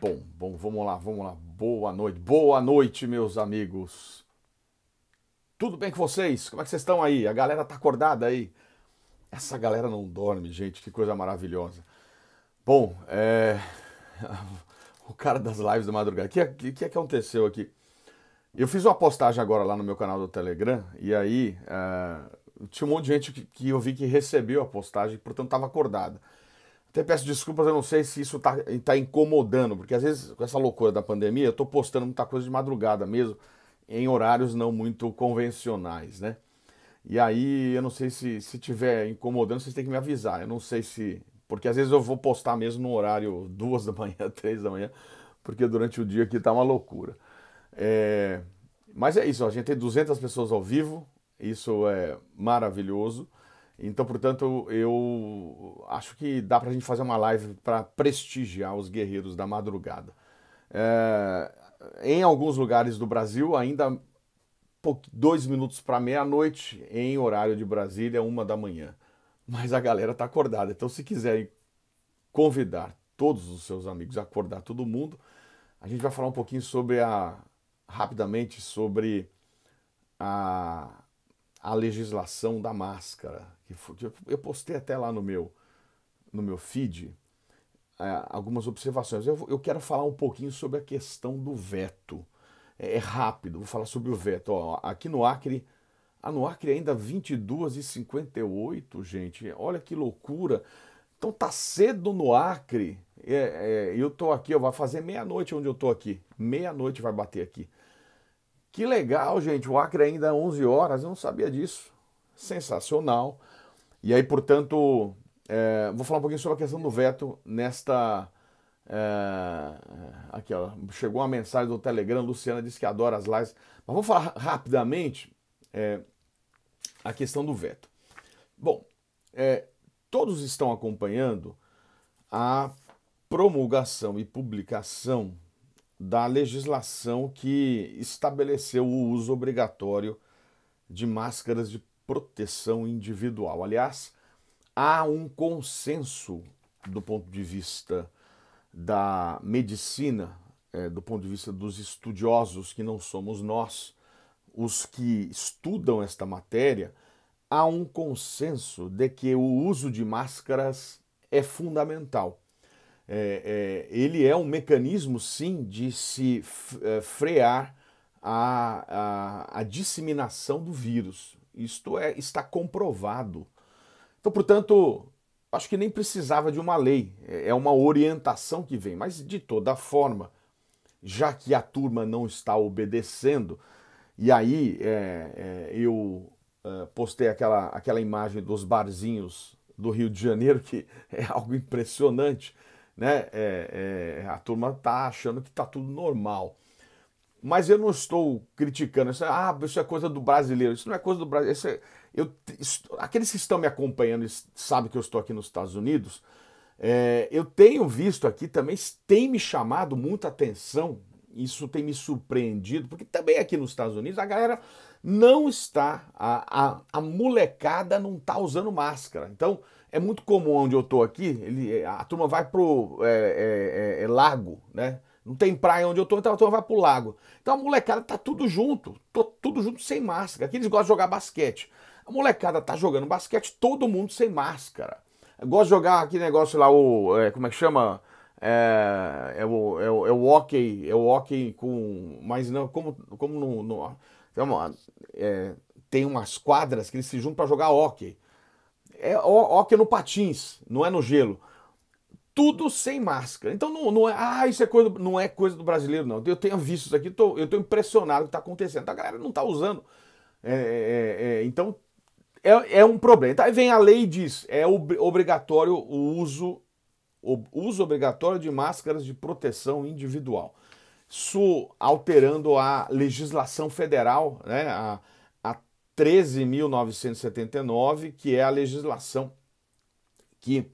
Bom, bom, vamos lá, vamos lá. Boa noite, boa noite, meus amigos. Tudo bem com vocês? Como é que vocês estão aí? A galera tá acordada aí? Essa galera não dorme, gente, que coisa maravilhosa. Bom, é. o cara das lives da madrugada. O que, é, que, é que aconteceu aqui? Eu fiz uma postagem agora lá no meu canal do Telegram e aí é, tinha um monte de gente que, que eu vi que recebeu a postagem, portanto estava acordada. Até peço desculpas, eu não sei se isso está tá incomodando, porque às vezes com essa loucura da pandemia eu estou postando muita coisa de madrugada mesmo, em horários não muito convencionais, né? E aí eu não sei se se tiver incomodando, vocês têm que me avisar. Eu não sei se. Porque às vezes eu vou postar mesmo no horário duas da manhã, três da manhã, porque durante o dia aqui tá uma loucura. É... Mas é isso, a gente tem 200 pessoas ao vivo, isso é maravilhoso. Então, portanto, eu acho que dá para a gente fazer uma live para prestigiar os guerreiros da madrugada. É, em alguns lugares do Brasil, ainda dois minutos para meia-noite, em horário de Brasília, uma da manhã. Mas a galera está acordada. Então, se quiserem convidar todos os seus amigos a acordar todo mundo, a gente vai falar um pouquinho sobre a. rapidamente sobre a a legislação da máscara. Eu postei até lá no meu, no meu feed é, algumas observações. Eu, eu quero falar um pouquinho sobre a questão do veto. É, é, rápido, vou falar sobre o veto. Ó, aqui no Acre, ah, no Acre ainda 22 e 58, gente. Olha que loucura. Então tá cedo no Acre. É, é, eu tô aqui, ó, vai fazer meia-noite onde eu tô aqui. Meia-noite vai bater aqui. Que legal, gente. O Acre ainda é 11 horas, eu não sabia disso. Sensacional. E aí, portanto, é, vou falar um pouquinho sobre a questão do veto nesta. É, aqui, ó, chegou uma mensagem do Telegram. Luciana disse que adora as lives. Mas vou falar rapidamente é, a questão do veto. Bom, é, todos estão acompanhando a promulgação e publicação da legislação que estabeleceu o uso obrigatório de máscaras de proteção individual. Aliás, há um consenso do ponto de vista da medicina, é, do ponto de vista dos estudiosos, que não somos nós, os que estudam esta matéria, há um consenso de que o uso de máscaras é fundamental é, é, ele é um mecanismo, sim, de se é, frear a, a, a, disseminação do vírus. Isto é, está comprovado. Então, portanto, acho que nem precisava de uma lei, é, é uma orientação que vem, mas de toda forma, já que a turma não está obedecendo, e aí é, é eu postei aquela, aquela imagem dos barzinhos do Rio de Janeiro, que é algo impressionante né? É, é, a turma tá achando que tá tudo normal. Mas eu não estou criticando. Isso, é, ah, isso é coisa do brasileiro. Isso não é coisa do brasil É, eu, isso, aqueles que estão me acompanhando e sabem que eu estou aqui nos Estados Unidos, é, eu tenho visto aqui também, tem me chamado muita atenção. Isso tem me surpreendido, porque também aqui nos Estados Unidos a galera não está, a, a, a molecada não está usando máscara. Então, é muito comum onde eu tô aqui, ele, é, a turma vai pro é, é, é, é, lago, né? Não tem praia onde eu tô, então a turma vai pro lago. Então a molecada tá tudo junto, tô tudo junto sem máscara. Aqui eles gostam de jogar basquete. A molecada tá jogando basquete, todo mundo sem máscara. Gosta de jogar aquele negócio lá, o. É, como é que chama? É, é, o, é, o, é o hockey, é o hockey com. Mas não, como, como no. no então, é uma, tem umas quadras que eles se juntam para jogar hockey é hóquei é no patins, não é no gelo. Tudo sem máscara. Então não, não é, ah, isso é coisa, não é coisa do brasileiro, não. Eu tenho visto isso aqui, tô, eu estou impressionado com o que tá acontecendo. A galera não tá usando. É, é, é, é então é, um problema. Então, aí vem a lei diz, é ob obrigatório o uso, o uso obrigatório de máscaras de proteção individual. Isso alterando a legislação federal, né? A, 13.979, que é a legislação que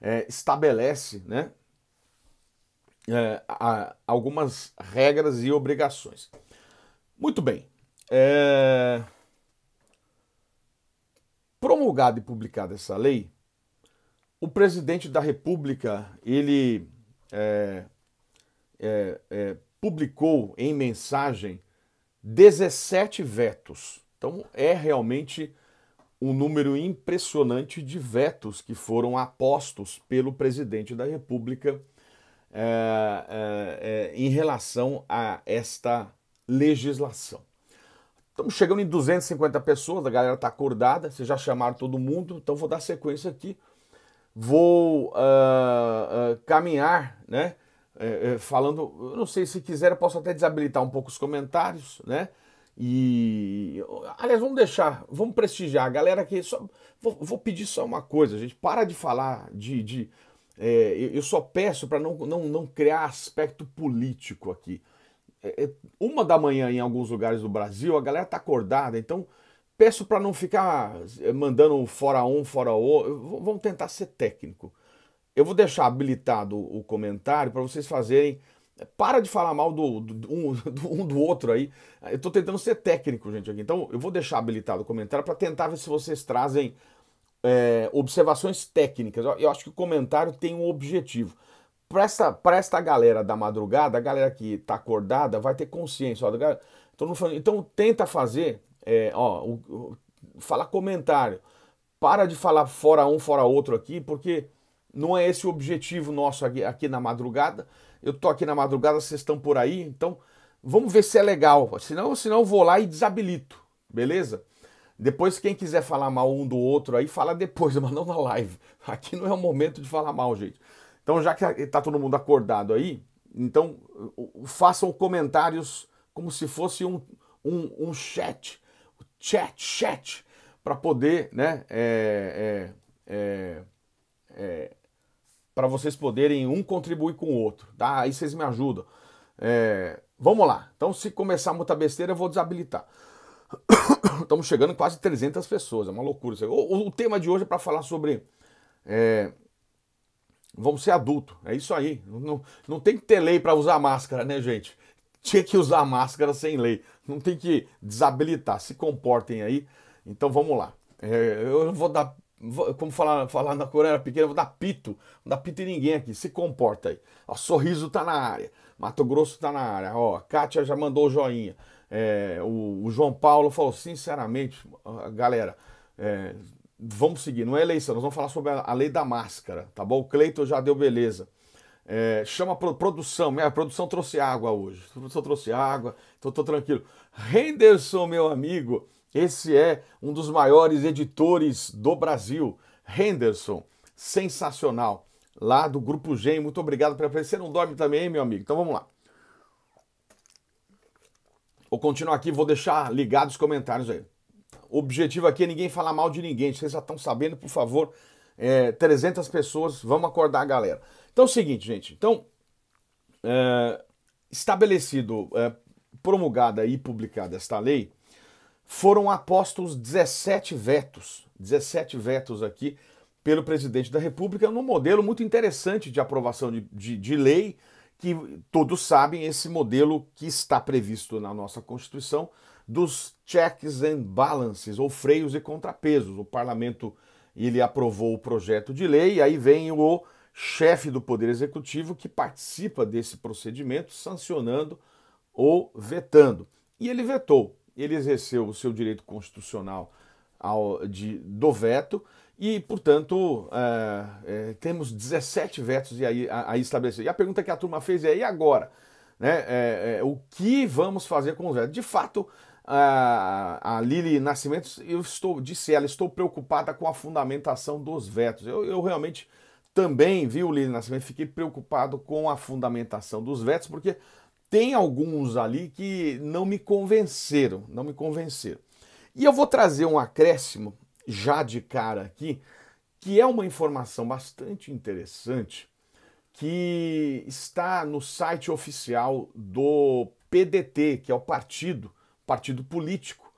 é, estabelece né, é, a, algumas regras e obrigações. Muito bem. É... Promulgada e publicada essa lei, o presidente da República ele é, é, é, publicou em mensagem 17 vetos então é realmente um número impressionante de vetos que foram apostos pelo presidente da República é, é, é, em relação a esta legislação. Estamos chegando em 250 pessoas, a galera está acordada, vocês já chamaram todo mundo, então vou dar sequência aqui. Vou uh, uh, caminhar, né? É, é, falando, eu não sei se quiser, eu posso até desabilitar um pouco os comentários, né? E. Aliás, vamos deixar, vamos prestigiar a galera que. Só, vou, vou, pedir só uma coisa, gente. Para de falar de. de é, eu só peço para não, não, não criar aspecto político aqui. É, é, uma da manhã em alguns lugares do Brasil, a galera tá acordada, então peço para não ficar é, mandando fora um, fora o. Vamos tentar ser técnico. Eu vou deixar habilitado o comentário para vocês fazerem para de falar mal do, do, do, um, do, um, do outro aí. Eu tô tentando ser técnico, gente, aqui. Então eu vou deixar habilitado o comentário para tentar ver se vocês trazem é, observações técnicas. Eu acho que o comentário tem um objetivo. Para esta, pra esta galera da madrugada, a galera que está acordada vai ter consciência. Ó, galera, então tenta fazer, é, ó, o, o, falar comentário. Para de falar fora um, fora outro aqui, porque não é esse o objetivo nosso aqui, aqui na madrugada eu tô aqui na madrugada, vocês estão por aí, então vamos ver se é legal. Senão, senão eu vou lá e desabilito, beleza? Depois, quem quiser falar mal um do outro aí, fala depois, mas não na live. Aqui não é o momento de falar mal, gente. Então, já que tá todo mundo acordado aí, então façam comentários como se fosse um, um, um chat. Chat, chat. Para poder, né? É, é, é, é para vocês poderem um contribuir com o outro, tá? Aí vocês me ajudam. É, vamos lá. Então, se começar muita besteira, eu vou desabilitar. Estamos chegando quase 300 pessoas, é uma loucura. O, o tema de hoje é para falar sobre. É, vamos ser adulto, é isso aí. Não, não tem que ter lei para usar máscara, né, gente? Tinha que usar máscara sem lei. Não tem que desabilitar, se comportem aí. Então vamos lá. É, eu vou dar como falar, falar na Coreia pequena, vou dar pito, não dá pito em ninguém aqui, se comporta aí. Ó, Sorriso tá na área, Mato Grosso tá na área, ó, Kátia já mandou o joinha. É, o, o, João Paulo falou, sinceramente, galera, é, vamos seguir, não é eleição, nós vamos falar sobre a, a lei da máscara, tá bom? O Cleiton já deu beleza. É, chama pro, produção, minha produção trouxe água hoje, a produção trouxe água, então tô tranquilo. Henderson, meu amigo, esse é um dos maiores editores do Brasil, Henderson, sensacional, lá do Grupo Gen. Muito obrigado pela presença. Você não dorme também, hein, meu amigo? Então vamos lá. Vou continuar aqui, vou deixar ligados os comentários aí. O objetivo aqui é ninguém falar mal de ninguém. Vocês já estão sabendo, por favor. É, 300 pessoas, vamos acordar a galera. Então é o seguinte, gente. Então, é, estabelecido, é, promulgada e publicada esta lei, foram apostos 17 vetos, 17 vetos aqui pelo presidente da República, num modelo muito interessante de aprovação de, de, de lei, que todos sabem, esse modelo que está previsto na nossa Constituição dos checks and balances, ou freios e contrapesos. O parlamento ele aprovou o projeto de lei, e aí vem o chefe do Poder Executivo que participa desse procedimento, sancionando ou vetando. E ele vetou ele exerceu o seu direito constitucional ao, de, do veto e, portanto, é, é, temos 17 vetos aí, a, estabelecer. E a pergunta que a turma fez é: e agora? Né, é, é, o que vamos fazer com os vetos? De fato, a, a Lili Nascimento, eu estou, disse ela, estou preocupada com a fundamentação dos vetos. Eu, eu realmente também, viu, Lili Nascimento, fiquei preocupado com a fundamentação dos vetos, porque tem alguns ali que não me convenceram, não me convenceram. E eu vou trazer um acréscimo já de cara aqui, que é uma informação bastante interessante que está no site oficial do PDT, que é o partido, partido político.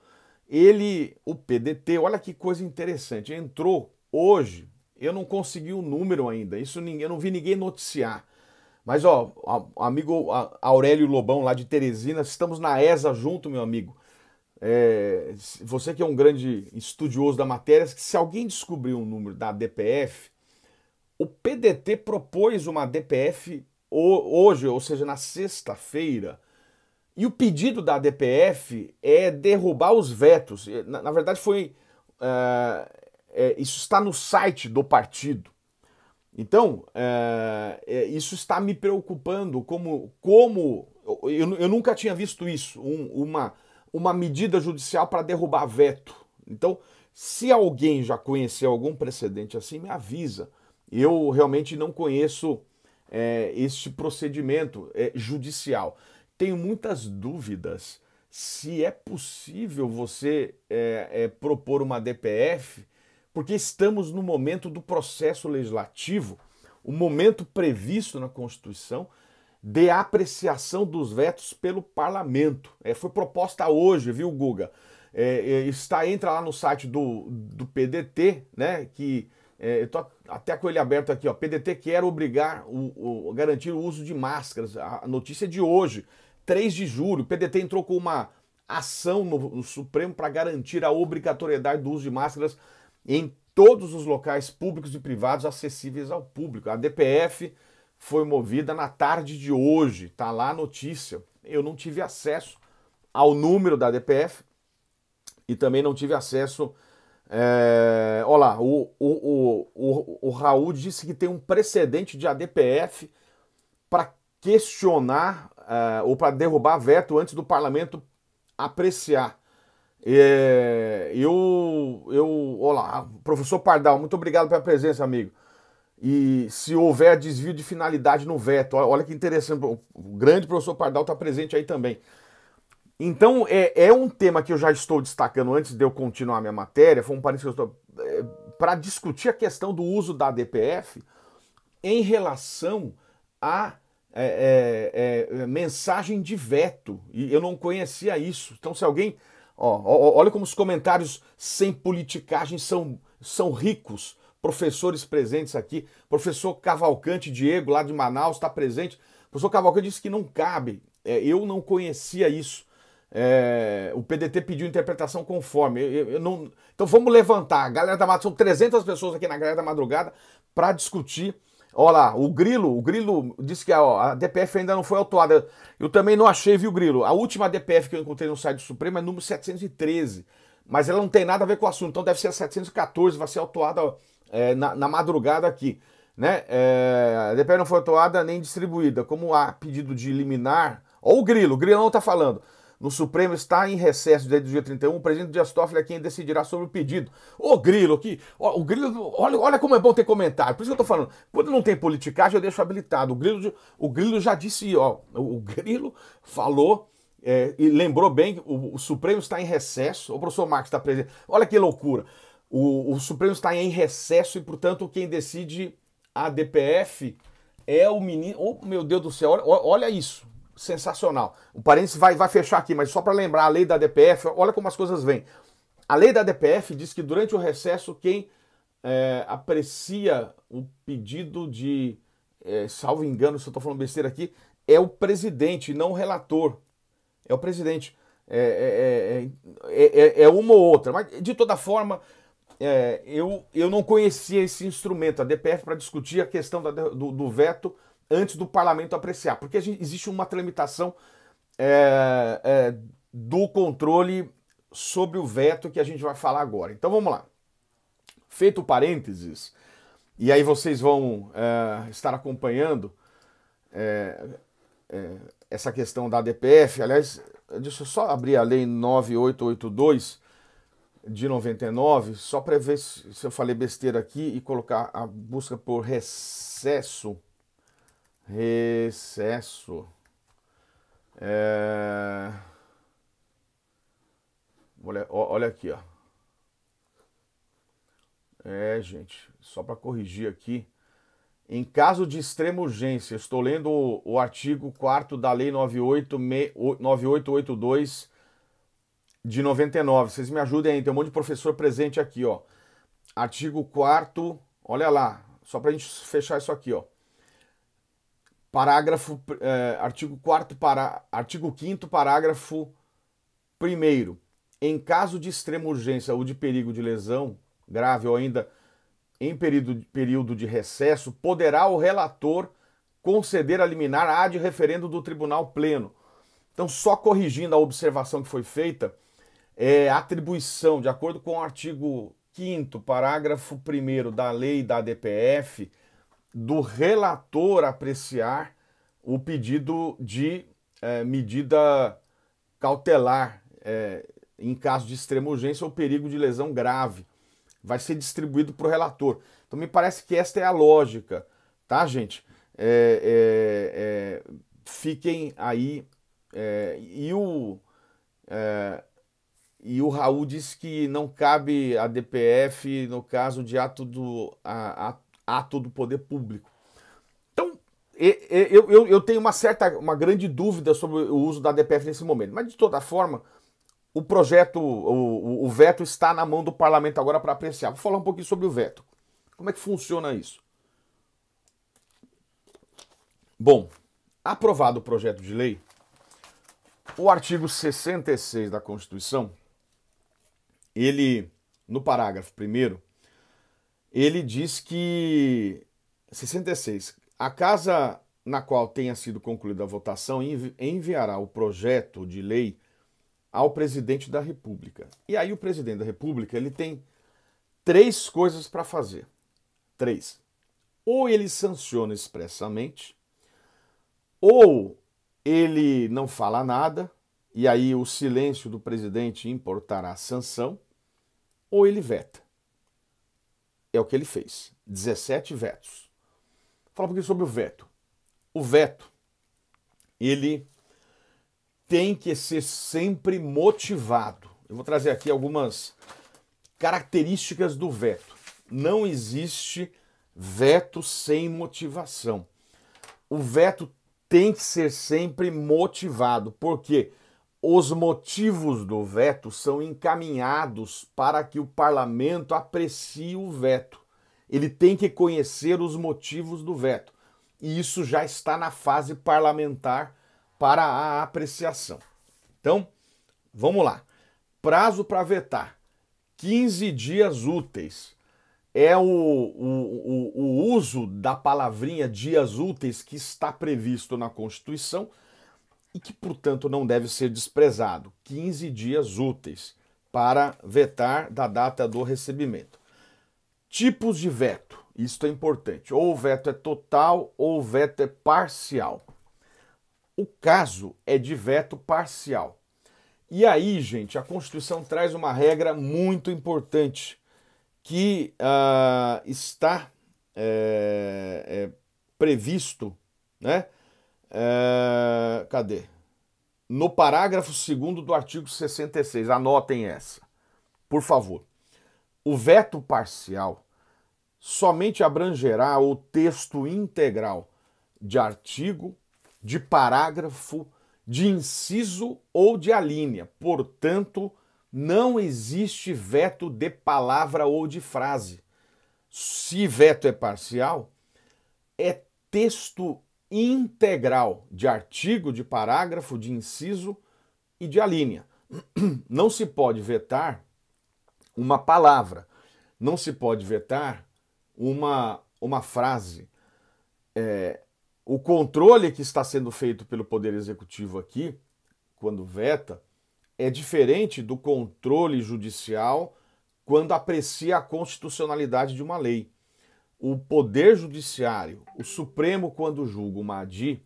Ele, o PDT, olha que coisa interessante, entrou hoje, eu não consegui o número ainda, isso ninguém, eu não vi ninguém noticiar mas, ó, amigo Aurélio Lobão, lá de Teresina, estamos na ESA junto, meu amigo. É, você que é um grande estudioso da matéria, se alguém descobriu um número da DPF, o PDT propôs uma DPF hoje, ou seja, na sexta-feira, e o pedido da DPF é derrubar os vetos. Na, na verdade, foi. É, é, isso está no site do partido. Então, é, é, isso está me preocupando, como, como eu, eu nunca tinha visto isso, um, uma, uma medida judicial para derrubar veto. Então, se alguém já conhecer algum precedente assim, me avisa. Eu realmente não conheço é, este procedimento é, judicial. Tenho muitas dúvidas se é possível você é, é propor uma DPF porque estamos no momento do processo legislativo, o momento previsto na Constituição de apreciação dos vetos pelo parlamento. É, foi proposta hoje, viu, Guga? É, é está, entra lá no site do, do PDT, né? Que é, estou até com ele aberto aqui, ó. PDT quer obrigar, o, o, garantir o uso de máscaras. A notícia é de hoje, 3 de julho, o PDT entrou com uma ação no, no Supremo para garantir a obrigatoriedade do uso de máscaras em todos os locais públicos e privados acessíveis ao público. A DPF foi movida na tarde de hoje, tá lá a notícia. Eu não tive acesso ao número da DPF e também não tive acesso. É... Eh, Olha lá, o, o, o, o, Raul disse que tem um precedente de ADPF para questionar é, ou para derrubar veto antes do parlamento apreciar. É, eu, eu, olá, professor Pardal, muito obrigado pela presença, amigo. E se houver desvio de finalidade no veto, olha que interessante, o grande professor Pardal está presente aí também. Então, é, é um tema que eu já estou destacando antes de eu continuar minha matéria, foi um parênteses que eu estou. É, para discutir a questão do uso da DPF em relação à é, é, é, mensagem de veto. E eu não conhecia isso. Então, se alguém Ó, ó, olha como os comentários sem politicagem são, são ricos. Professores presentes aqui. Professor Cavalcante Diego, lá de Manaus, está presente. professor Cavalcante disse que não cabe. É, eu não conhecia isso. É, o PDT pediu interpretação conforme. Eu, eu, eu não... Então vamos levantar. Galera da Madrugada, são 300 pessoas aqui na Galera da Madrugada para discutir Olha lá, o Grilo, o Grilo disse que ó, a DPF ainda não foi autuada. Eu também não achei, viu, Grilo? A última DPF que eu encontrei no site do Supremo é número 713. Mas ela não tem nada a ver com o assunto, então deve ser a 714, vai ser autuada é, na, na, madrugada aqui. Né? É, a DPF não foi autuada nem distribuída. Como há pedido de liminar. Ó, o Grilo, o Grilo não tá falando no Supremo está em recesso desde o dia 31. O presidente Dias Toffoli é quem decidirá sobre o pedido. Ô Grilo aqui, ó, o Grilo, olha, olha como é bom ter comentário. Por isso que eu tô falando, quando não tem politicagem eu deixo habilitado. O Grilo, o Grilo já disse, ó, o Grilo falou é, e lembrou bem, o, o, Supremo está em recesso. O professor Marcos está presente. Olha que loucura. O, o Supremo está em recesso e, portanto, quem decide a DPF é o ministro. Oh, meu Deus do céu, olha, olha isso sensacional. O parênteses vai, vai fechar aqui, mas só para lembrar, a lei da DPF, olha como as coisas vêm. A lei da DPF diz que durante o recesso, quem é, aprecia o pedido de, é, salvo engano, se eu estou falando besteira aqui, é o presidente, não o relator. É o presidente. É, é, é, uma ou outra. Mas, de toda forma, eu, eu não conhecia esse instrumento, a DPF, para discutir a questão da, do, do veto antes do parlamento apreciar, porque gente, existe uma tramitação é, é, do controle sobre o veto que a gente vai falar agora. Então vamos lá. Feito parênteses, e aí vocês vão é, estar acompanhando é, é, essa questão da DPF. Aliás, deixa eu só abrir a lei 9882 de 99, só para ver se eu falei besteira aqui e colocar a busca por recesso Recesso. É... Olha, olha aqui, ó. É, gente, só para corrigir aqui. Em caso de extrema urgência, estou lendo o, o artigo 4 da Lei 9882 de 99. Vocês me ajudem aí, tem um monte de professor presente aqui, ó. Artigo 4 olha lá, só para a gente fechar isso aqui, ó. Parágrafo, eh, artigo 4 para, artigo 5 parágrafo 1 Em caso de extrema urgência ou de perigo de lesão grave ou ainda em período, período de recesso, poderá o relator conceder a liminar a de referendo do tribunal pleno. Então, só corrigindo a observação que foi feita, é atribuição, de acordo com o artigo 5 parágrafo 1 da lei da ADPF, do relator apreciar o pedido de é, medida cautelar é, em caso de extrema urgência ou perigo de lesão grave. Vai ser distribuído para o relator. Então me parece que esta é a lógica, tá, gente? É, é, é fiquem aí. É, e o. E o Raul disse que não cabe a DPF no caso de ato do, a, a, ato do poder público. Então, eu, eu, eu tenho uma certa, uma grande dúvida sobre o uso da DPF nesse momento, mas de toda forma, o projeto, o, o veto está na mão do parlamento agora para apreciar. Vou falar um pouquinho sobre o veto. Como é que funciona isso? Bom, aprovado o projeto de lei, o artigo 66 da Constituição, ele, no parágrafo 1 ele diz que 66. A casa na qual tenha sido concluída a votação enviará o projeto de lei ao presidente da República. E aí o presidente da República ele tem três coisas para fazer. Três. Ou ele sanciona expressamente, ou ele não fala nada, e aí o silêncio do presidente importará sanção, ou ele veta é o que ele fez: 17 vetos. Vou falar um pouquinho sobre o veto. O veto, ele tem que ser sempre motivado. Eu vou trazer aqui algumas características do veto. Não existe veto sem motivação. O veto tem que ser sempre motivado, porque os motivos do veto são encaminhados para que o parlamento aprecie o veto. Ele tem que conhecer os motivos do veto. E isso já está na fase parlamentar para a apreciação. Então, vamos lá. Prazo para vetar: 15 dias úteis. É o, o, o, o uso da palavrinha dias úteis que está previsto na Constituição e que, portanto, não deve ser desprezado, 15 dias úteis para vetar da data do recebimento. Tipos de veto, isto é importante. Ou o veto é total ou o veto é parcial. O caso é de veto parcial. E aí, gente, a Constituição traz uma regra muito importante que uh, está é, é, previsto, né? É, cadê? No parágrafo 2 do artigo 66, anotem essa, por favor. O veto parcial somente abrangerá o texto integral de artigo, de parágrafo, de inciso ou de alínea. Portanto, não existe veto de palavra ou de frase. Se veto é parcial, é texto integral de artigo, de parágrafo, de inciso e de alínea. Não se pode vetar uma palavra, não se pode vetar uma, uma frase. É, o controle que está sendo feito pelo Poder Executivo aqui, quando veta, é diferente do controle judicial quando aprecia a constitucionalidade de uma lei o Poder Judiciário, o Supremo, quando julga uma ADI,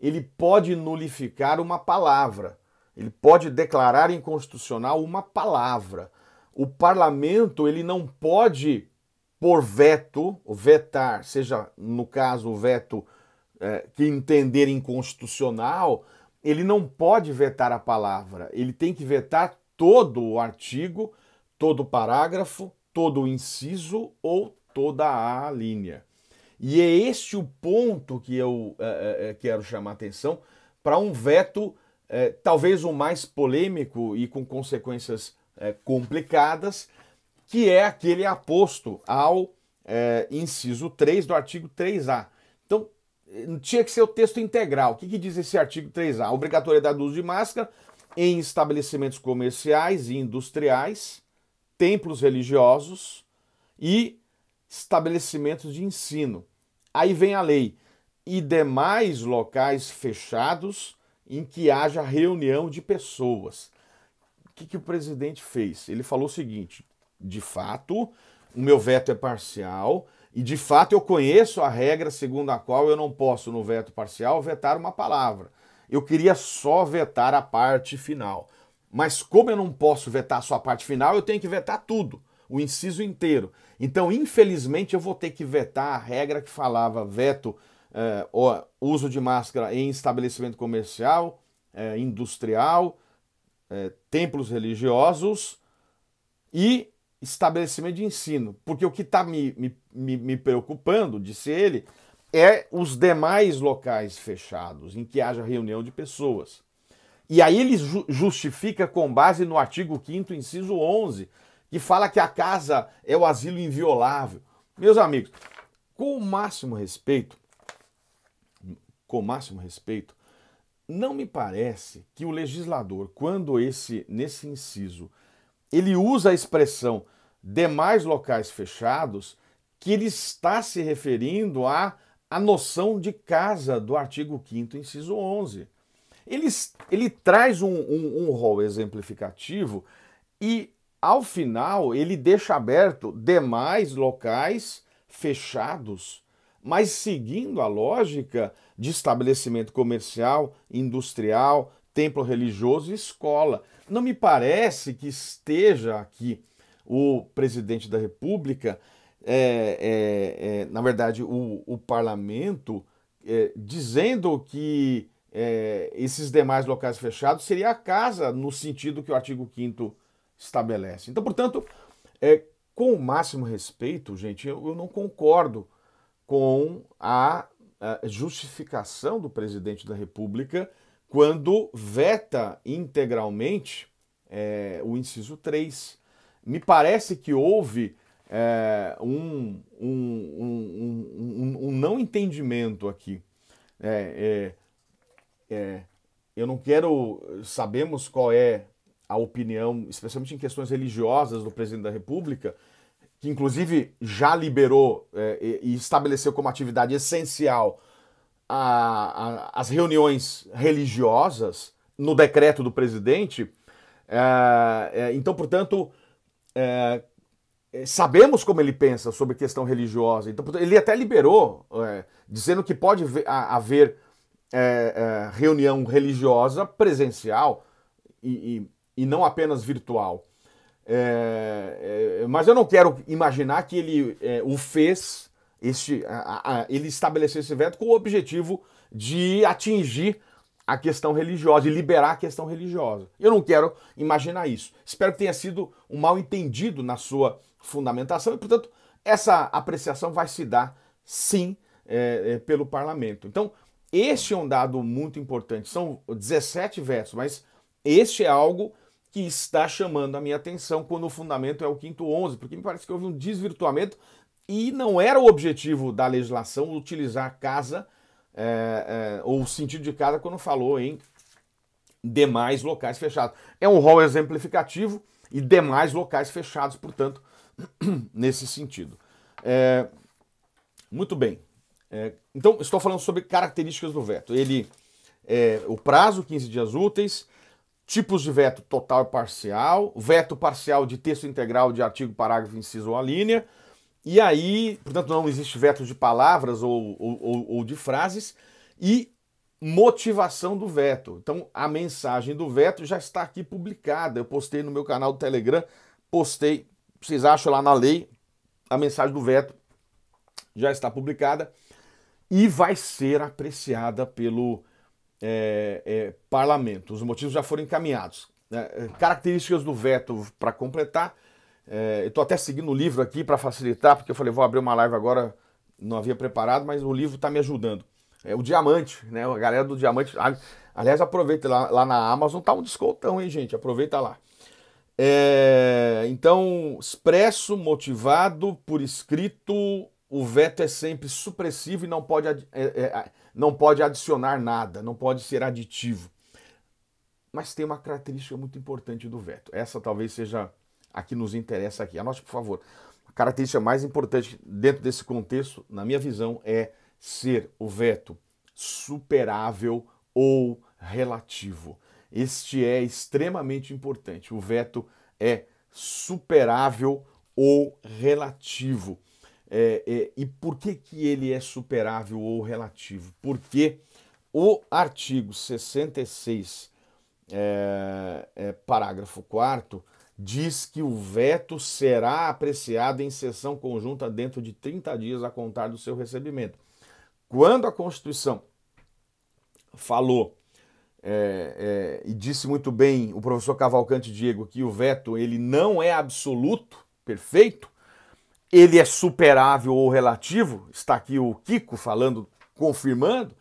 ele pode nulificar uma palavra, ele pode declarar inconstitucional uma palavra. O parlamento ele não pode, por veto, vetar, seja no caso o veto é, que entender inconstitucional, ele não pode vetar a palavra, ele tem que vetar todo o artigo, todo o parágrafo, todo o inciso ou toda a linha. E é este o ponto que eu é, é, é quero chamar atenção para um veto, é, talvez o mais polêmico e com consequências é, complicadas, que é aquele aposto ao é, inciso 3 do artigo 3A. Então, tinha que ser o texto integral. O que, que diz esse artigo 3A? A obrigatoriedade do uso de máscara em estabelecimentos comerciais e industriais, templos religiosos e estabelecimentos de ensino. Aí vem a lei. E demais locais fechados em que haja reunião de pessoas. O que, que o presidente fez? Ele falou o seguinte: de fato, o meu veto é parcial, e de fato eu conheço a regra segundo a qual eu não posso, no veto parcial, vetar uma palavra. Eu queria só vetar a parte final. Mas como eu não posso vetar só a parte final, eu tenho que vetar tudo o inciso inteiro. Então, infelizmente, eu vou ter que vetar a regra que falava veto é, uso de máscara em estabelecimento comercial, é, industrial, é, templos religiosos e estabelecimento de ensino. Porque o que está me, me, me preocupando, disse ele, é os demais locais fechados em que haja reunião de pessoas. E aí ele ju justifica com base no artigo 5 inciso 11 que fala que a casa é o asilo inviolável. Meus amigos, com o máximo respeito, com o máximo respeito, não me parece que o legislador, quando esse nesse inciso, ele usa a expressão demais locais fechados, que ele está se referindo à a noção de casa do artigo 5 inciso 11. Ele, ele traz um, um, um rol exemplificativo e ao final, ele deixa aberto demais locais fechados, mas seguindo a lógica de estabelecimento comercial, industrial, templo religioso e escola. Não me parece que esteja aqui o presidente da República, é, é, é, na verdade, o, o parlamento, é, dizendo que é, esses demais locais fechados seria a casa, no sentido que o artigo 5 estabelece. Então, portanto, é, com o máximo respeito, gente, eu, eu não concordo com a, a, justificação do presidente da República quando veta integralmente é, o inciso 3. Me parece que houve é, um, um, um, um, não entendimento aqui. É, é, é, eu não quero. Sabemos qual é a opinião, especialmente em questões religiosas, do presidente da República, que inclusive já liberou é, e estabeleceu como atividade essencial a, a, as reuniões religiosas no decreto do presidente. É, é, então, portanto, é, é, sabemos como ele pensa sobre questão religiosa. Então, ele até liberou, é, dizendo que pode haver reunião religiosa presencial e, e e não apenas virtual. É, é, mas eu não quero imaginar que ele é, o fez, este, a, a, ele estabeleceu esse veto com o objetivo de atingir a questão religiosa e liberar a questão religiosa. Eu não quero imaginar isso. Espero que tenha sido um mal entendido na sua fundamentação e, portanto, essa apreciação vai se dar sim é, é, pelo parlamento. Então, este é um dado muito importante. São 17 vetos, mas este é algo que está chamando a minha atenção quando o fundamento é o quinto 11, porque me parece que houve um desvirtuamento e não era o objetivo da legislação utilizar casa é, é, ou o sentido de casa quando falou em demais locais fechados. É um rol exemplificativo e demais locais fechados, portanto, nesse sentido. É, muito bem. É, então, estou falando sobre características do veto. Ele, é, o prazo, 15 dias úteis, tipos de veto total e parcial, veto parcial de texto integral de artigo, parágrafo, inciso ou alínea, e aí, portanto, não existe veto de palavras ou, ou, ou de frases, e motivação do veto. Então, a mensagem do veto já está aqui publicada. Eu postei no meu canal do Telegram, postei, vocês acham lá na lei, a mensagem do veto já está publicada e vai ser apreciada pelo é, é, parlamento. Os motivos já foram encaminhados. Né? características do veto para completar. É, Estou até seguindo o livro aqui para facilitar, porque eu falei, vou abrir uma live agora, não havia preparado, mas o livro está me ajudando. É o Diamante, né? A galera do Diamante. Aliás, aproveita lá, lá na Amazon, tá um descontão, hein, gente? Aproveita lá. É, então, expresso, motivado, por escrito, o veto é sempre supressivo e não pode é, é, não pode adicionar nada, não pode ser aditivo. Mas tem uma característica muito importante do veto. Essa talvez seja a que nos interessa aqui. Anote, por favor. A característica mais importante dentro desse contexto, na minha visão, é ser o veto superável ou relativo. Este é extremamente importante. O veto é superável ou relativo. É, é, e por que, que ele é superável ou relativo? Porque o artigo 66, é, é, parágrafo 4, diz que o veto será apreciado em sessão conjunta dentro de 30 dias a contar do seu recebimento. Quando a Constituição falou é, é, e disse muito bem o professor Cavalcante Diego que o veto ele não é absoluto, perfeito, ele é superável ou relativo, está aqui o Kiko falando, confirmando,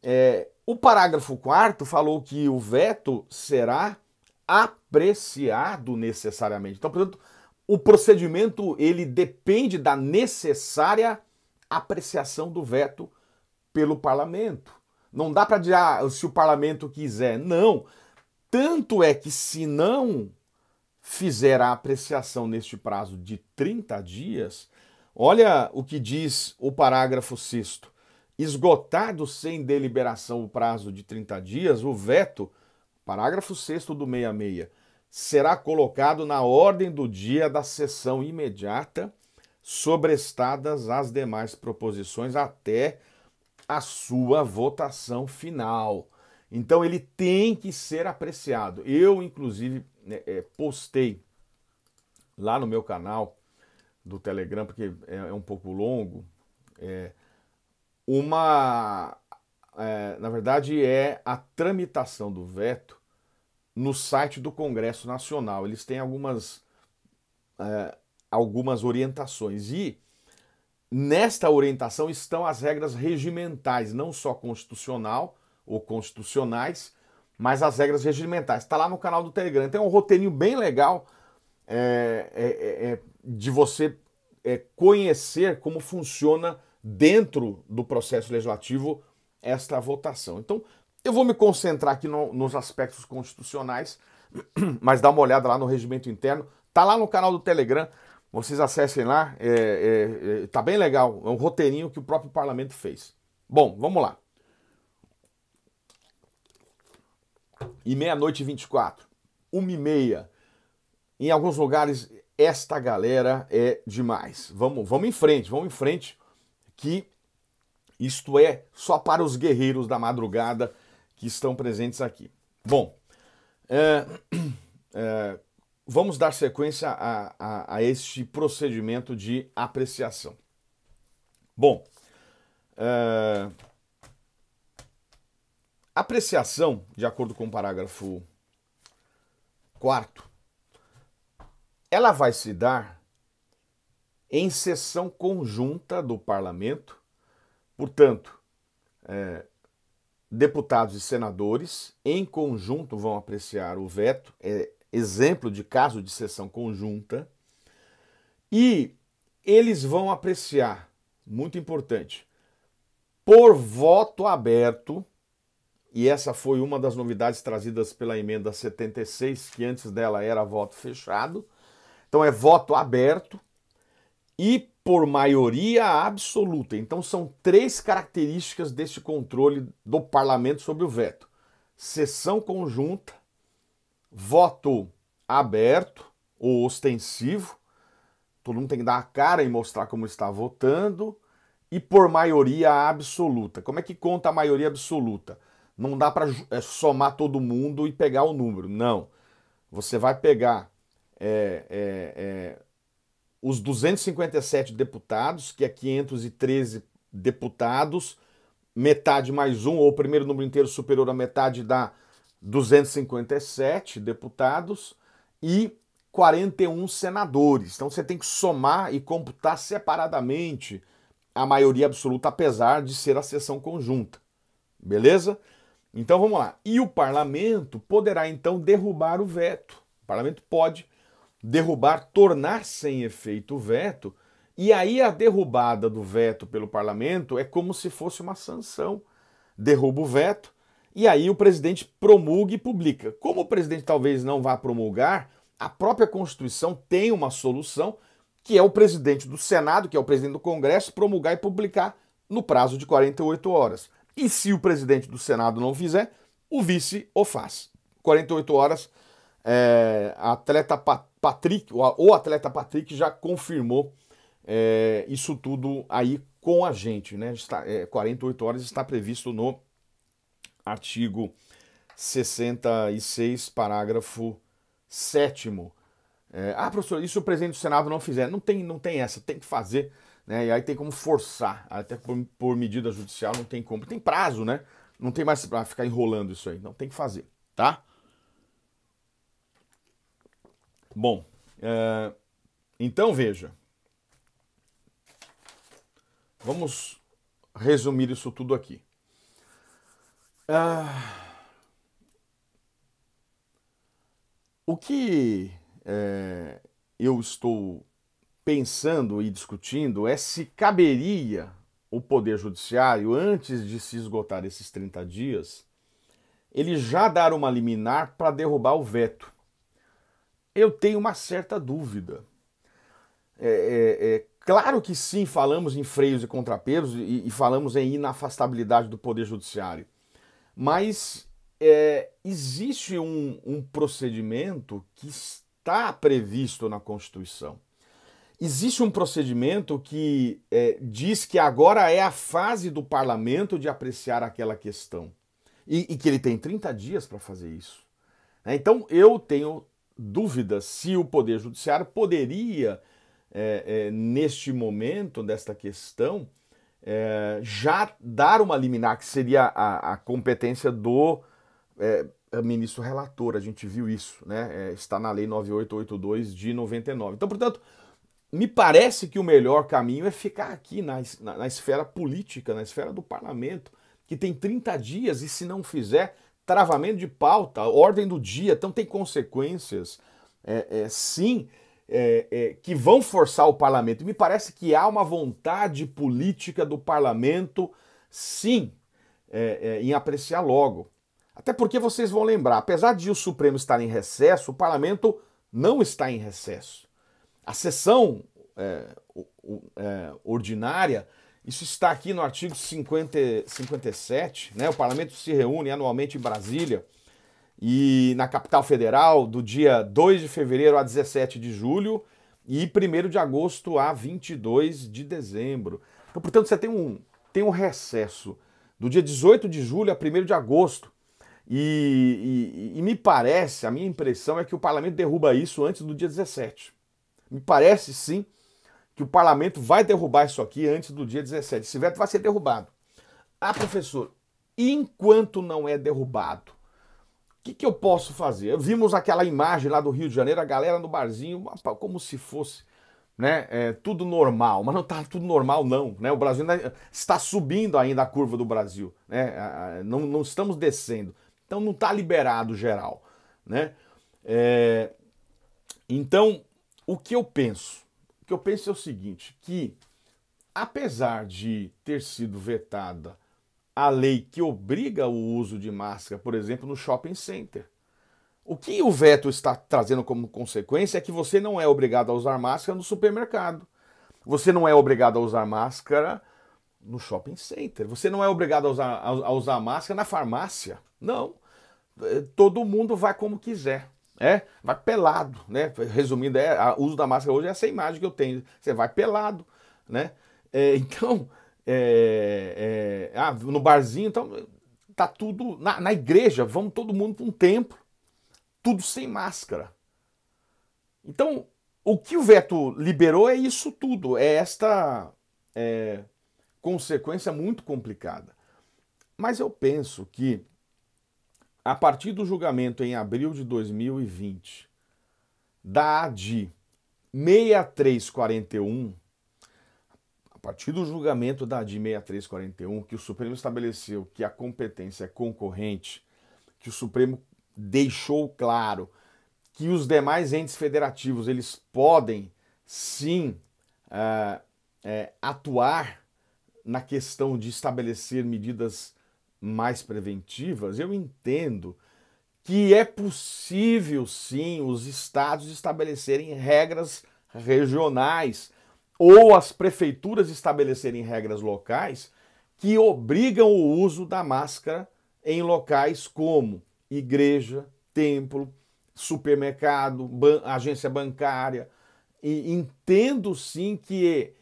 é, o parágrafo 4 falou que o veto será apreciado necessariamente. Então, portanto, o procedimento ele depende da necessária apreciação do veto pelo parlamento. Não dá para dizer ah, se o parlamento quiser. Não. Tanto é que se não fizer a apreciação neste prazo de 30 dias, olha o que diz o parágrafo 6. Esgotado sem deliberação o prazo de 30 dias, o veto, parágrafo 6 do 66, será colocado na ordem do dia da sessão imediata, sobrestadas as demais proposições até a sua votação final. Então ele tem que ser apreciado. Eu, inclusive, né, é, postei lá no meu canal do Telegram, porque é, é um pouco longo, é, uma. É, na verdade, é a tramitação do veto no site do Congresso Nacional. Eles têm algumas, algumas orientações. E nesta orientação estão as regras regimentais, não só constitucional ou constitucionais, mas as regras regimentais. Está lá no canal do Telegram. Tem então, é um roteirinho bem legal é, é, é, é de você é, conhecer como funciona dentro do processo legislativo esta votação. Então, eu vou me concentrar aqui no, nos aspectos constitucionais, mas dá uma olhada lá no regimento interno. Tá lá no canal do Telegram. Vocês acessem lá, é, tá bem legal. É um roteirinho que o próprio parlamento fez. Bom, vamos lá. e meia-noite e 24, uma e meia. Em alguns lugares, esta galera é demais. Vamos, vamos em frente, vamos em frente, que isto é só para os guerreiros da madrugada que estão presentes aqui. Bom, é, é, vamos dar sequência a, a, a, este procedimento de apreciação. Bom, é, Apreciação, de acordo com o parágrafo 4, ela vai se dar em sessão conjunta do parlamento, portanto, é, deputados e senadores em conjunto vão apreciar o veto, é exemplo de caso de sessão conjunta, e eles vão apreciar, muito importante, por voto aberto e essa foi uma das novidades trazidas pela emenda 76, que antes dela era voto fechado. Então é voto aberto e por maioria absoluta. Então são três características deste controle do parlamento sobre o veto: sessão conjunta, voto aberto ou ostensivo, todo mundo tem que dar a cara e mostrar como está votando, e por maioria absoluta. Como é que conta a maioria absoluta? não dá para é, somar todo mundo e pegar o número. Não. Você vai pegar é, é, é, os 257 deputados, que é 513 deputados, metade mais um, ou o primeiro número inteiro superior à metade dá 257 deputados, e 41 senadores. Então você tem que somar e computar separadamente a maioria absoluta, apesar de ser a sessão conjunta. Beleza? Então vamos lá. E o parlamento poderá então derrubar o veto. O parlamento pode derrubar, tornar sem efeito o veto. E aí a derrubada do veto pelo parlamento é como se fosse uma sanção. Derruba o veto e aí o presidente promulga e publica. Como o presidente talvez não vá promulgar, a própria Constituição tem uma solução, que é o presidente do Senado, que é o presidente do Congresso, promulgar e publicar no prazo de 48 horas. E se o presidente do Senado não fizer, o vice o faz. 48 horas, é, atleta Patrick, o atleta Patrick já confirmou é, isso tudo aí com a gente, né? Está, é, 48 horas está previsto no artigo 66, parágrafo 7. É, ah, professor, isso o presidente do Senado não fizer. Não tem, não tem essa, tem que fazer né? E aí tem como forçar, até por, por medida judicial não tem como. Tem prazo, né? Não tem mais para ficar enrolando isso aí. Não tem que fazer, tá? Bom, é, então veja. Vamos resumir isso tudo aqui. Ah, o que é, eu estou pensando e discutindo é se caberia o Poder Judiciário, antes de se esgotar esses 30 dias, ele já dar uma liminar para derrubar o veto. Eu tenho uma certa dúvida. É, é, é, claro que sim, falamos em freios e contrapesos e, e falamos em inafastabilidade do Poder Judiciário, mas é, existe um, um procedimento que está previsto na Constituição Existe um procedimento que é, diz que agora é a fase do parlamento de apreciar aquela questão e, e que ele tem 30 dias para fazer isso. Né? Então eu tenho dúvidas se o Poder Judiciário poderia, é, é, neste momento, desta questão, é, já dar uma liminar, que seria a, a competência do é, ministro relator. A gente viu isso, né? É, está na Lei 9882 de 99. Então, portanto, me parece que o melhor caminho é ficar aqui na, na, na, esfera política, na esfera do parlamento, que tem 30 dias e se não fizer, travamento de pauta, ordem do dia, então tem consequências, é, é, sim, é, é que vão forçar o parlamento. me parece que há uma vontade política do parlamento, sim, é, é, em apreciar logo. Até porque vocês vão lembrar, apesar de o Supremo estar em recesso, o parlamento não está em recesso a sessão é, é, ordinária, isso está aqui no artigo 50, 57, né? O parlamento se reúne anualmente em Brasília e na capital federal do dia 2 de fevereiro a 17 de julho e 1 de agosto a 22 de dezembro. Então, portanto, você tem um, tem um recesso do dia 18 de julho a 1 de agosto. E, e, e me parece, a minha impressão é que o parlamento derruba isso antes do dia 17. Me parece sim que o parlamento vai derrubar isso aqui antes do dia 17. Esse veto vai ser derrubado. Ah, professor, enquanto não é derrubado, o que, que eu posso fazer? Vimos aquela imagem lá do Rio de Janeiro, a galera no barzinho, como se fosse né, é, tudo normal, mas não está tudo normal não, né? O Brasil está subindo ainda a curva do Brasil, né? Não, não estamos descendo, então não está liberado geral, né? É, então o que eu penso? O que eu penso é o seguinte, que apesar de ter sido vetada a lei que obriga o uso de máscara, por exemplo, no shopping center, o que o veto está trazendo como consequência é que você não é obrigado a usar máscara no supermercado. Você não é obrigado a usar máscara no shopping center. Você não é obrigado a usar, a usar máscara na farmácia. Não. É, todo mundo vai como quiser. É, vai pelado, né? Resumindo, é, o uso da máscara hoje é essa imagem que eu tenho. Você vai pelado, né? É, então, é, é, ah, no barzinho, então tá tudo na, na igreja. Vamos todo mundo para um templo, tudo sem máscara. Então, o que o veto liberou é isso tudo, é esta é, consequência muito complicada. Mas eu penso que a partir do julgamento em abril de 2020 da AD 6341, a partir do julgamento da AD 6341, que o Supremo estabeleceu que a competência é concorrente, que o Supremo deixou claro que os demais entes federativos eles podem sim uh, é, atuar na questão de estabelecer medidas mais preventivas, eu entendo que é possível sim os estados estabelecerem regras regionais ou as prefeituras estabelecerem regras locais que obrigam o uso da máscara em locais como igreja, templo, supermercado, ban agência bancária. E entendo sim que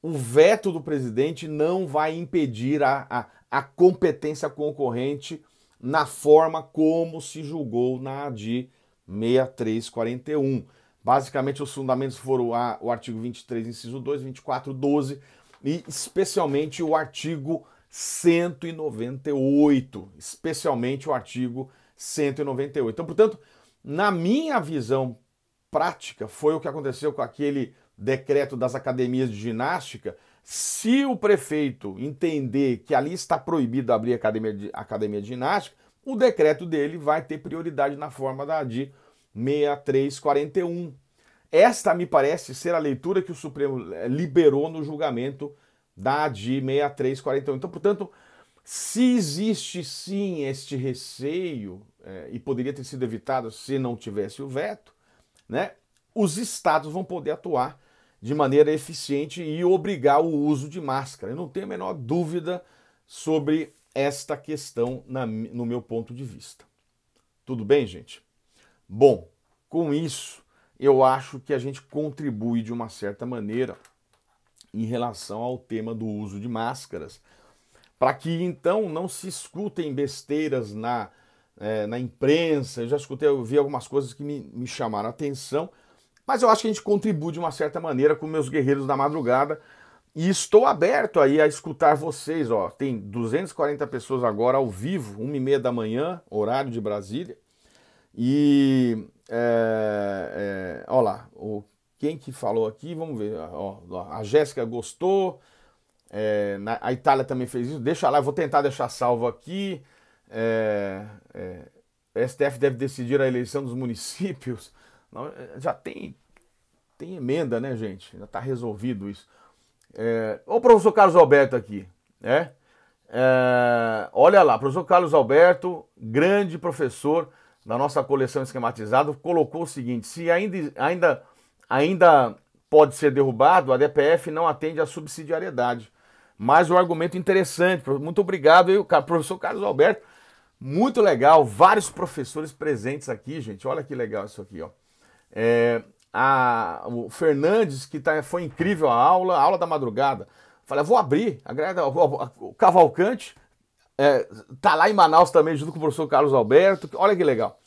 o veto do presidente não vai impedir a, a, a competência concorrente na forma como se julgou na ADI 6341. Basicamente, os fundamentos foram a, o artigo 23, inciso 2, 24, 12 e especialmente o artigo 198, especialmente o artigo 198. Então, portanto, na minha visão prática, foi o que aconteceu com aquele decreto das academias de ginástica, se o prefeito entender que ali está proibido abrir academia de, academia de ginástica, o decreto dele vai ter prioridade na forma da ADI 6341. Esta me parece ser a leitura que o Supremo eh, liberou no julgamento da ADI 6341. Então, portanto, se existe sim este receio, é, e poderia ter sido evitado se não tivesse o veto, né, os estados vão poder atuar de maneira eficiente e obrigar o uso de máscara. Eu não tenho a menor dúvida sobre esta questão na, no meu ponto de vista. Tudo bem, gente? Bom, com isso, eu acho que a gente contribui de uma certa maneira em relação ao tema do uso de máscaras, para que então não se escutem besteiras na, é, na imprensa. Eu já escutei, eu vi algumas coisas que me, me chamaram a atenção mas eu acho que a gente contribui de uma certa maneira com meus guerreiros da madrugada. E estou aberto aí a escutar vocês, ó. Tem 240 pessoas agora ao vivo, uma e meia da manhã, horário de Brasília. E é, é, ó lá, o, quem que falou aqui? Vamos ver. Ó, ó, a Jéssica gostou. É, na, a Itália também fez isso. Deixa lá, eu vou tentar deixar salvo aqui. É, é, STF deve decidir a eleição dos municípios. Não, é, já tem tem emenda, né, gente? Já está resolvido isso. É, o professor Carlos Alberto aqui, né? É, olha lá, professor Carlos Alberto, grande professor da nossa coleção esquematizada, colocou o seguinte: se ainda, ainda, ainda pode ser derrubado, a DPF não atende à subsidiariedade. Mas um argumento interessante, muito obrigado professor Carlos Alberto. Muito legal, vários professores presentes aqui, gente. Olha que legal isso aqui, ó. É, a, o Fernandes, que tá, foi incrível a aula, a aula da madrugada. Falei, vou abrir. A, a, a, o Cavalcante é, tá lá em Manaus também, junto com o professor Carlos Alberto. Olha que legal.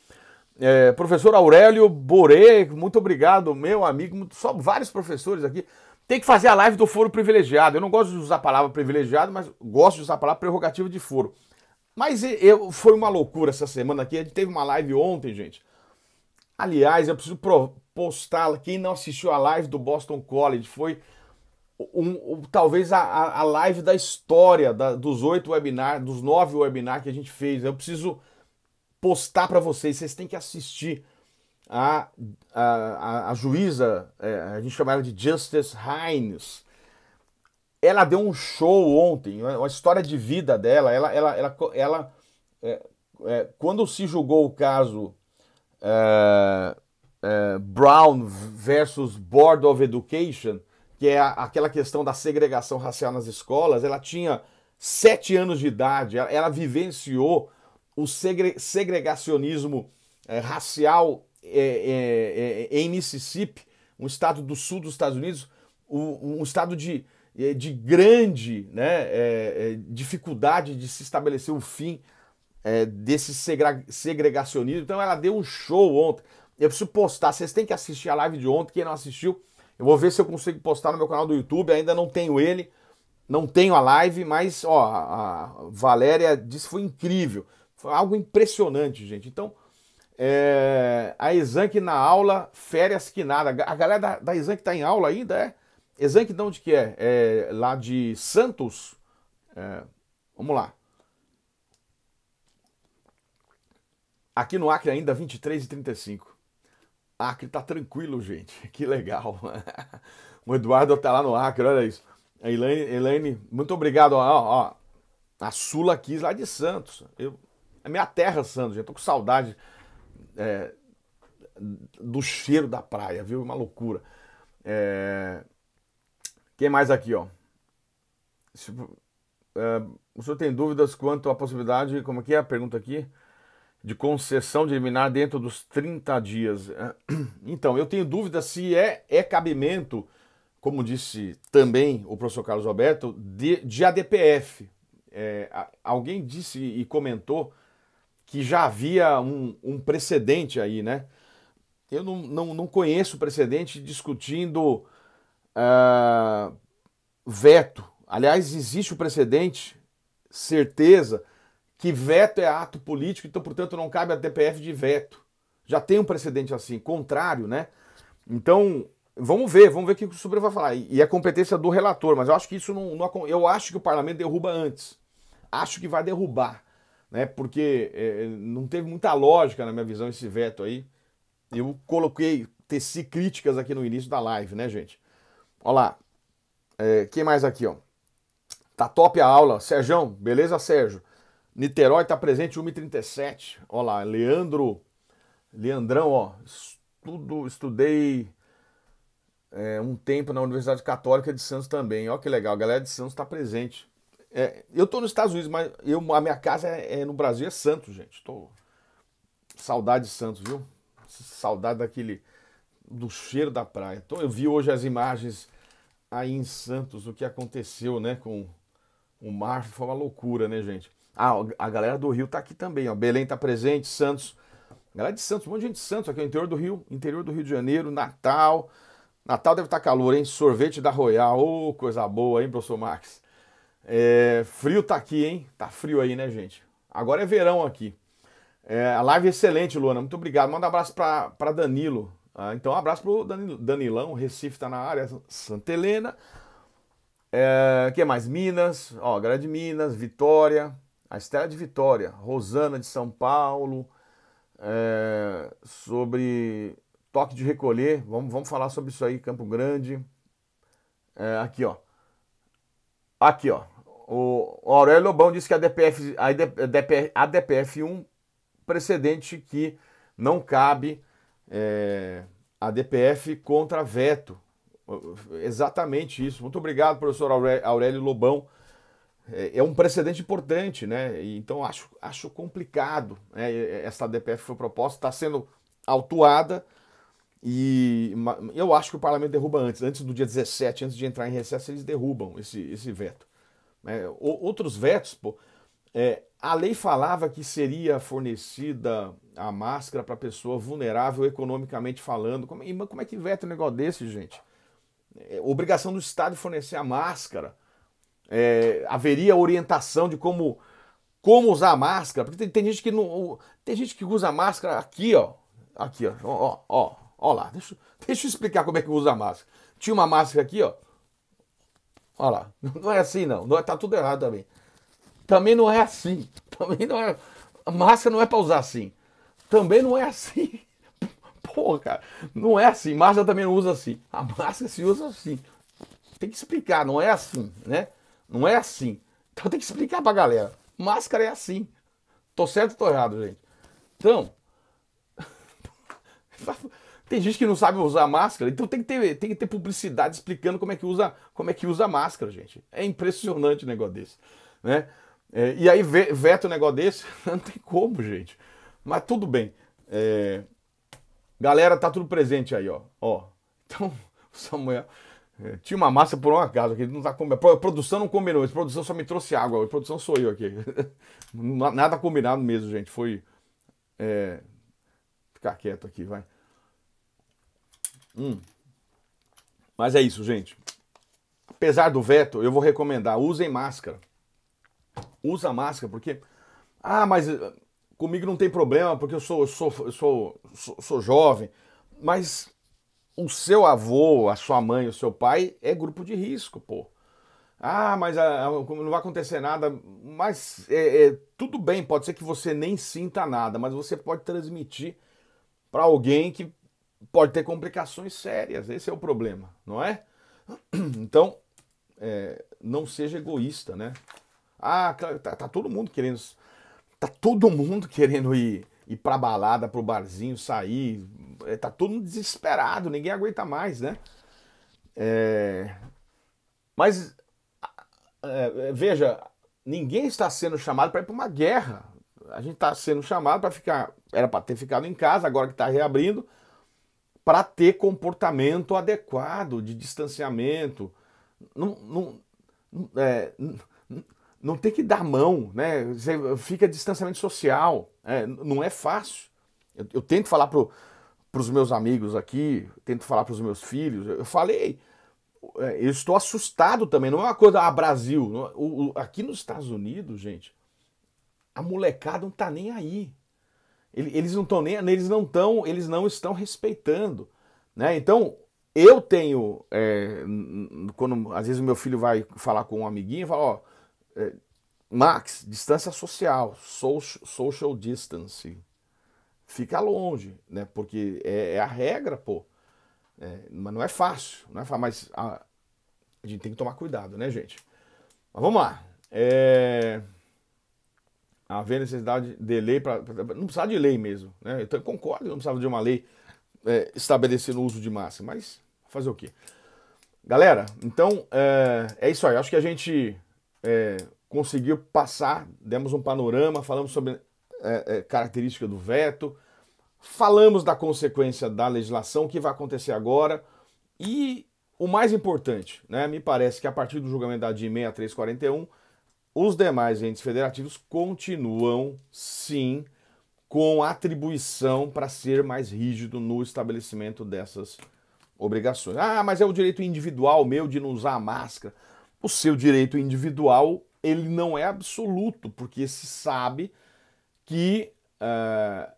É, professor Aurélio Boré, muito obrigado, meu amigo. só vários professores aqui. Tem que fazer a live do foro privilegiado. Eu não gosto de usar a palavra privilegiado, mas gosto de usar a palavra prerrogativa de foro. Mas eu, foi uma loucura essa semana aqui. A gente teve uma live ontem, gente. Aliás, eu preciso postá-la. Quem não assistiu a live do Boston College foi um, um, talvez a, a live da história da, dos oito webinars, dos nove webinars que a gente fez. Eu preciso postar para vocês, vocês têm que assistir. A, a, a juíza, é, a gente chama ela de Justice Hines, ela deu um show ontem, uma história de vida dela. Ela, ela, ela, ela é, é, quando se julgou o caso é, eh, Brown versus Board of Education, que é aquela questão da segregação racial nas escolas, ela tinha sete anos de idade, ela, vivenciou o segre, segregacionismo eh, racial eh, em Mississippi, um estado do sul dos Estados Unidos, um, estado de, de grande né, dificuldade de se estabelecer o fim desse segregacionismo. Então ela deu um show ontem. Eu preciso postar, vocês têm que assistir a live de ontem, quem não assistiu, eu vou ver se eu consigo postar no meu canal do YouTube, ainda não tenho ele, não tenho a live, mas ó, a Valéria disse que foi incrível, foi algo impressionante, gente. Então, é, a Exanc na aula, férias que nada. A galera da, da Exanc tá em aula ainda, é? Exanc de onde que é? é lá de Santos? É, vamos lá. Aqui no Acre ainda 23 e 35. Acre tá tranquilo, gente. Que legal. o Eduardo tá lá no Acre, olha isso. A Elaine, Elaine muito obrigado. Ó, ó, a Sula quis lá de Santos. Eu, a é minha terra, Santos, gente. Tô com saudade é, do cheiro da praia, viu? Uma loucura. É, quem mais aqui, ó? Se, tipo, é, o senhor tem dúvidas quanto à possibilidade, como é que é a pergunta aqui? de concessão de liminar dentro dos 30 dias. Então, eu tenho dúvida se é, é cabimento, como disse também o professor Carlos Alberto, de, de ADPF. É, alguém disse e comentou que já havia um, um precedente aí, né? Eu não, não, não conheço precedente discutindo uh, veto. Aliás, existe o precedente, certeza, que veto é ato político, então, portanto, não cabe a DPF de veto. Já tem um precedente assim, contrário, né? Então, vamos ver, vamos ver o que o Supremo vai falar. E é competência do relator, mas eu acho que isso não, não Eu acho que o parlamento derruba antes. Acho que vai derrubar, né? Porque é, não teve muita lógica, na minha visão, esse veto aí. Eu coloquei, teci críticas aqui no início da live, né, gente? Olha lá. É, quem mais aqui, ó? Tá top a aula. Sérgio beleza, Sérgio? Niterói está presente 1h37. Olha lá, Leandro. Leandrão, ó. Estudo, estudei é, um tempo na Universidade Católica de Santos também. Olha que legal, a galera de Santos está presente. É, eu estou nos Estados Unidos, mas eu, a minha casa é, é no Brasil é Santos, gente. Tô... Saudade de Santos, viu? Saudade daquele. do cheiro da praia. Então, eu vi hoje as imagens aí em Santos, o que aconteceu, né? Com o mar. Foi uma loucura, né, gente? Ah, a galera do Rio tá aqui também, ó. Belém tá presente, Santos. galera de Santos, um monte de gente de Santos aqui, no interior do Rio, interior do Rio de Janeiro, Natal. Natal deve estar tá calor, hein? Sorvete da Royal, ô, oh, coisa boa, hein, professor Max? É, frio tá aqui, hein? Tá frio aí, né, gente? Agora é verão aqui. É, a live é excelente, Luana. Muito obrigado. Manda um abraço para Danilo. Ah, então, um abraço pro Danilo, Danilão, Recife tá na área, Santa Helena. É, que mais? Minas, ó, galera de Minas, Vitória, a Estela de Vitória, Rosana de São Paulo, é, sobre toque de recolher, vamos, vamos falar sobre isso aí, Campo Grande. É, aqui, ó. Aqui, ó. O, Aurélio Lobão disse que a DPF, a, DPF, a DPF 1 precedente que não cabe é, a DPF contra veto. Exatamente isso. Muito obrigado, professor Aurélio Lobão, é, é, um precedente importante, né? então acho, acho complicado. Né? Essa DPF foi proposta, está sendo autuada e eu acho que o parlamento derruba antes, antes do dia 17, antes de entrar em recesso, eles derrubam esse, esse veto. É, outros vetos, pô, é, a lei falava que seria fornecida a máscara para pessoa vulnerável economicamente falando. Como, como é que veta um negócio desse, gente? É, obrigação do Estado fornecer a máscara é, haveria orientação de como, como usar máscara. Porque tem, tem, gente que não. Tem gente que usa máscara aqui, ó. Aqui, ó. Ó, ó, ó lá. Deixa, deixa eu explicar como é que usa a máscara. Tinha uma máscara aqui, ó. Ó lá. Não é assim, não. não é, tá tudo errado também. Também não é assim. Também não é. A máscara não é para usar assim. Também não é assim. Porra, cara. Não é assim. Máscara também não usa assim. A máscara se usa assim. Tem que explicar, não é assim, né? Não é assim. Então tem que explicar pra galera. Máscara é assim. Tô certo ou tô errado, gente? Então. tem gente que não sabe usar máscara, então tem que ter, tem que ter publicidade explicando como é que usa como é que usa máscara, gente. É impressionante o um negócio desse, né? É, e aí veta um negócio desse, não tem como, gente. Mas tudo bem. É... Galera, tá tudo presente aí, ó. ó. Então, Samuel. É. tinha uma massa por um acaso, que não tá combinado. A produção não combinou, a produção só me trouxe água, a produção sou eu aqui. Nada combinado mesmo, gente. Foi. É... Ficar quieto aqui, vai. Hum. Mas é isso, gente. Apesar do veto, eu vou recomendar: usem máscara. Usa máscara, porque. Ah, mas eh, comigo não tem problema, porque eu sou, eu sou, eu sou, sou, sou jovem. Mas o seu avô, a sua mãe, o seu pai é grupo de risco, pô. Ah, mas ah, ah, não vai acontecer nada. Mas é, é, tudo bem, pode ser que você nem sinta nada, mas você pode transmitir para alguém que pode ter complicações sérias. Esse é o problema, não é? Então, é, não seja egoísta, né? Ah, tá, tá, todo mundo querendo, tá todo mundo querendo ir, ir para balada, para o barzinho, sair, é, tá todo mundo desesperado, ninguém aguenta mais, né? É... Mas é, é, veja, ninguém está sendo chamado para ir para uma guerra. A gente está sendo chamado para ficar, era para ter ficado em casa, agora que está reabrindo, para ter comportamento adequado de distanciamento. Não, não, é, não tem que dar mão, né? Você fica distanciamento social. É, não é fácil. Eu, eu tento falar pro para os meus amigos aqui, tento falar para os meus filhos. Eu falei, é, eu estou assustado também. Não é uma coisa, ah, Brasil. É, aqui nos Estados Unidos, gente, a molecada não está nem aí. Eles não estão nem, eles não estão, eles não estão respeitando, né? Então eu tenho, é, quando às vezes o meu filho vai falar com um amiguinho, fala, ó, é, Max, distância social, social, social distancing fica longe, né? Porque é, é a regra, pô. É, mas não é fácil, não é fácil, mas a, a, gente tem que tomar cuidado, né, gente? Mas vamos lá. É, haver necessidade de lei para. Não precisava de lei mesmo, né? Eu concordo, não precisava de uma lei é, estabelecendo o uso de massa, mas fazer o quê? Galera, então é, é isso aí. Acho que a gente é, conseguiu passar, demos um panorama, falamos sobre é, é, característica do veto. Falamos da consequência da legislação, que vai acontecer agora. E o mais importante, né, me parece que a partir do julgamento da DIN 6341, os demais entes federativos continuam, sim, com atribuição para ser mais rígido no estabelecimento dessas obrigações. Ah, mas é o direito individual meu de não usar a máscara. O seu direito individual, ele não é absoluto, porque se sabe que uh,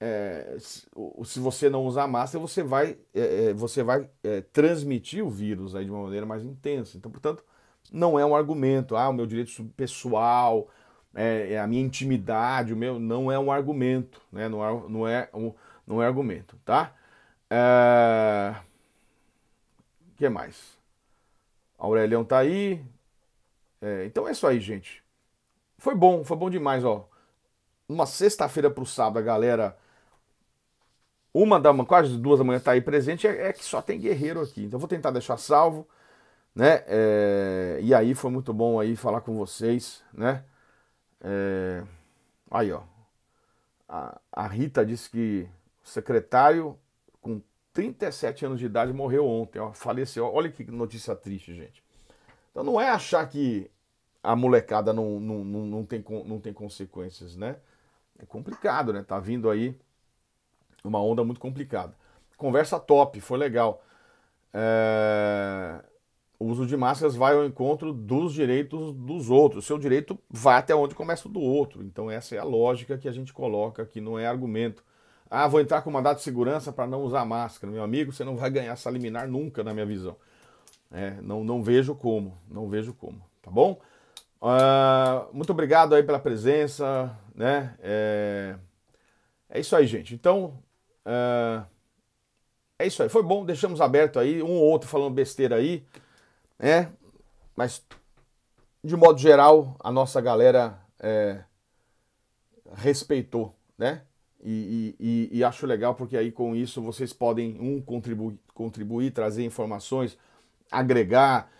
é, se você não usar máscara, você vai, é, você vai é, transmitir o vírus aí de uma maneira mais intensa. Então, portanto, não é um argumento, ah, o meu direito pessoal, é, é a minha intimidade, o meu, não é um argumento, né? não, é, não, é não é argumento, tá? O que mais? Aurelião tá aí. então é isso aí, gente. Foi bom, foi bom demais, ó uma sexta-feira para o sábado, a galera, uma da manhã, quase duas da manhã tá aí presente, é, é, que só tem guerreiro aqui. Então vou tentar deixar salvo, né? É, e aí foi muito bom aí falar com vocês, né? É, aí, ó. A, a Rita disse que o secretário com 37 anos de idade morreu ontem, ó, faleceu. Olha que notícia triste, gente. Então não é achar que a molecada não, não, não, não, tem, não tem consequências, né? É complicado, né? Tá vindo aí uma onda muito complicada. Conversa top, foi legal. É... O uso de máscaras vai ao encontro dos direitos dos outros. seu direito vai até onde começa o do outro. Então essa é a lógica que a gente coloca aqui, não é argumento. Ah, vou entrar com mandado de segurança para não usar máscara. Meu amigo, você não vai ganhar essa liminar nunca, na minha visão. É, não, não vejo como, não vejo como, tá bom? Uh, muito obrigado aí pela presença, né? É, é isso aí, gente. Então, uh, é isso aí. Foi bom, deixamos aberto aí, um ou outro falando besteira aí, né? Mas, de modo geral, a nossa galera é, respeitou, né? E, e, e, acho legal porque aí com isso vocês podem, um, contribuir, contribuir trazer informações, agregar,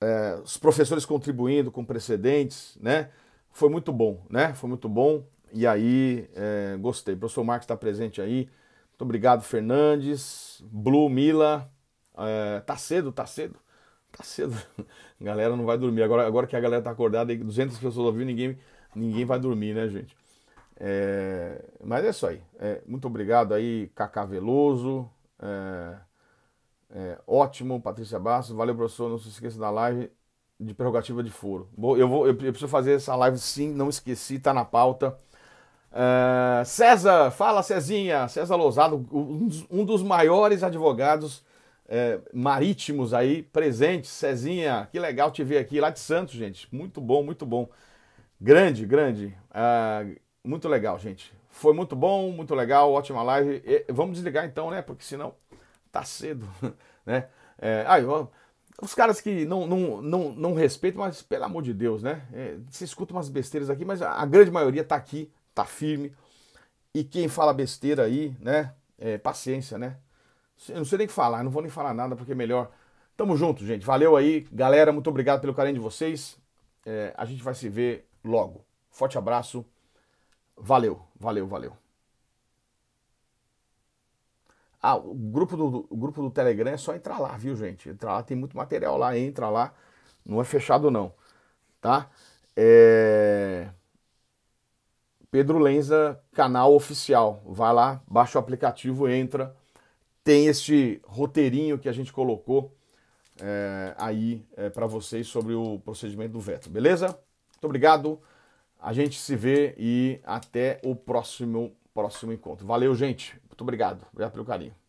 é, os professores contribuindo com precedentes, né? Foi muito bom, né? Foi muito bom. E aí, é, gostei. O professor Marcos está presente aí. Muito obrigado, Fernandes, Blue, Mila. É, tá cedo, tá cedo. Tá cedo. A galera não vai dormir. Agora, agora que a galera tá acordada, 200 pessoas ouvindo, ninguém, ninguém vai dormir, né, gente? É, mas é isso aí. É, muito obrigado aí, Cacá Veloso. É, é, ótimo, Patrícia Bastos. Valeu, professor. Não se esqueça da live de prerrogativa de foro. Eu, vou, eu preciso fazer essa live sim, não esqueci, tá na pauta. É, César, fala Cezinha, César Lousado, um dos maiores advogados é, marítimos aí presente. Cezinha, que legal te ver aqui, lá de Santos, gente. Muito bom, muito bom. Grande, grande. É, muito legal, gente. Foi muito bom, muito legal, ótima live. E vamos desligar então, né? Porque senão tá cedo, né? É, aí, ó, os caras que não, não, não, não respeitam, mas pelo amor de Deus, né? É, você escuta umas besteiras aqui, mas a grande maioria tá aqui, tá firme. E quem fala besteira aí, né? É, paciência, né? Eu não sei nem o que falar, não vou nem falar nada porque é melhor. Tamo junto, gente. Valeu aí, galera. Muito obrigado pelo carinho de vocês. É, a gente vai se ver logo. Forte abraço. Valeu, valeu, valeu. Ah, o grupo do, o grupo do Telegram é só entrar lá, viu, gente? Entrar lá, tem muito material lá, entra lá. Não é fechado, não. Tá? É... Pedro Lenza, canal oficial. Vai lá, baixa o aplicativo, entra. Tem esse roteirinho que a gente colocou é, aí é, para vocês sobre o procedimento do veto, beleza? Muito obrigado. A gente se vê e até o próximo próximo encontro. Valeu, gente. Muito obrigado. Obrigado pelo carinho.